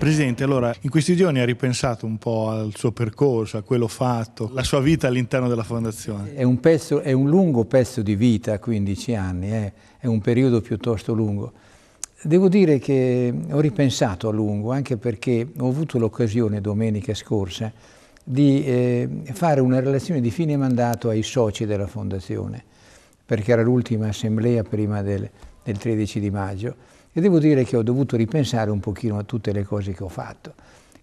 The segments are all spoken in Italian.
Presidente, allora in questi giorni ha ripensato un po' al suo percorso, a quello fatto, la sua vita all'interno della Fondazione. È un, pezzo, è un, lungo pezzo di vita, 15 anni, eh? è un periodo piuttosto lungo. Devo dire che ho ripensato a lungo, anche perché ho avuto l'occasione domenica scorsa di eh, fare una relazione di fine mandato ai soci della Fondazione, perché era l'ultima assemblea prima del, del 13 di maggio e devo dire che ho dovuto ripensare un pochino a tutte le cose che ho fatto.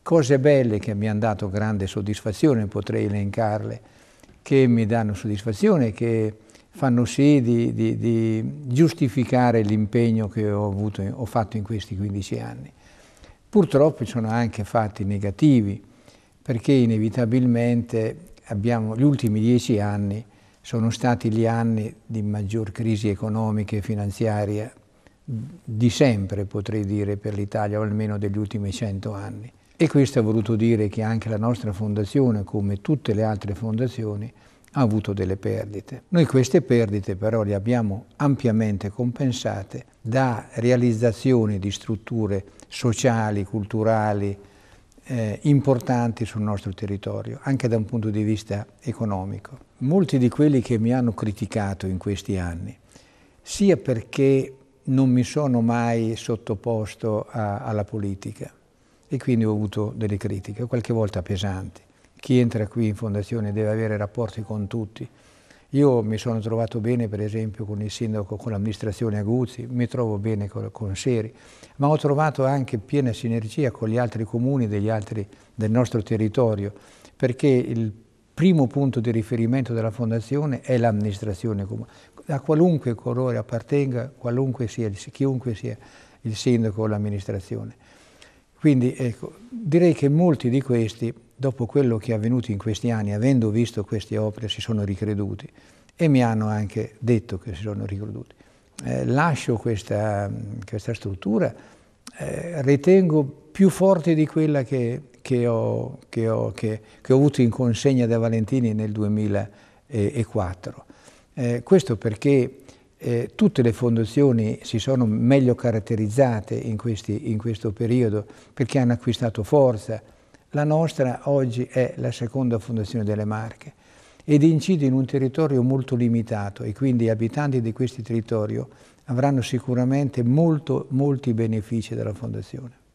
Cose belle che mi hanno dato grande soddisfazione, potrei elencarle, che mi danno soddisfazione, che fanno sì di, di, di giustificare l'impegno che ho, avuto, ho fatto in questi 15 anni. Purtroppo ci sono anche fatti negativi, perché inevitabilmente abbiamo, gli ultimi dieci anni sono stati gli anni di maggior crisi economica e finanziaria di sempre, potrei dire, per l'Italia, o almeno degli ultimi cento anni. E questo ha voluto dire che anche la nostra fondazione, come tutte le altre fondazioni, ha avuto delle perdite. Noi queste perdite però le abbiamo ampiamente compensate da realizzazioni di strutture sociali, culturali, eh, importanti sul nostro territorio, anche da un punto di vista economico. Molti di quelli che mi hanno criticato in questi anni, sia perché non mi sono mai sottoposto a, alla politica e quindi ho avuto delle critiche, qualche volta pesanti. Chi entra qui in fondazione deve avere rapporti con tutti. Io mi sono trovato bene per esempio con il sindaco, con l'amministrazione Aguzzi, mi trovo bene con, con, Seri, ma ho trovato anche piena sinergia con gli altri comuni degli altri, del nostro territorio, perché il primo punto di riferimento della Fondazione è l'amministrazione comunale, a qualunque colore appartenga, qualunque sia, chiunque sia il sindaco o l'amministrazione. Quindi ecco, direi che molti di questi, dopo quello che è avvenuto in questi anni, avendo visto queste opere, si sono ricreduti e mi hanno anche detto che si sono ricreduti. Eh, lascio questa, questa struttura, eh, ritengo più forte di quella che, che ho, che ho, che, che ho avuto in consegna da Valentini nel 2004. Eh, questo perché eh, tutte le fondazioni si sono meglio caratterizzate in, questi, in questo periodo perché hanno acquistato forza. La nostra oggi è la seconda fondazione delle Marche ed incide in un territorio molto limitato e quindi gli abitanti di questo territorio avranno sicuramente molto, molti benefici dalla fondazione.